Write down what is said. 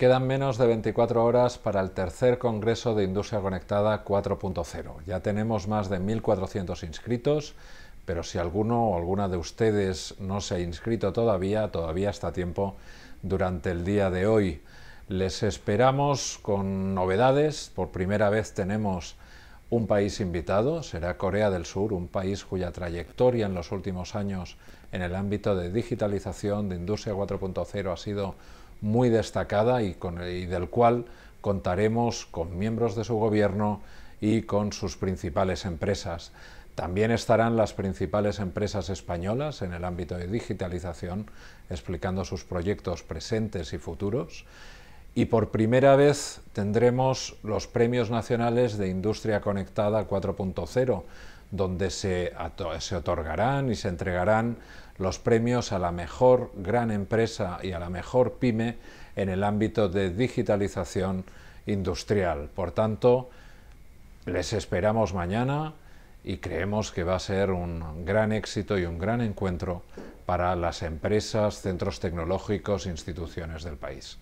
Quedan menos de 24 horas para el tercer Congreso de Industria Conectada 4.0. Ya tenemos más de 1.400 inscritos, pero si alguno o alguna de ustedes no se ha inscrito todavía, todavía está tiempo durante el día de hoy. Les esperamos con novedades. Por primera vez tenemos un país invitado, será Corea del Sur, un país cuya trayectoria en los últimos años en el ámbito de digitalización, de industria 4.0 ha sido muy destacada y, del cual contaremos con miembros de su gobierno y con sus principales empresas. También estarán las principales empresas españolas en el ámbito de digitalización explicando sus proyectos presentes y futuros. Y por primera vez tendremos los premios nacionales de Industria Conectada 4.0, donde se, otorgarán y se entregarán los premios a la mejor gran empresa y a la mejor pyme en el ámbito de digitalización industrial. Por tanto, les esperamos mañana y creemos que va a ser un gran éxito y un gran encuentro para las empresas, centros tecnológicos, e instituciones del país.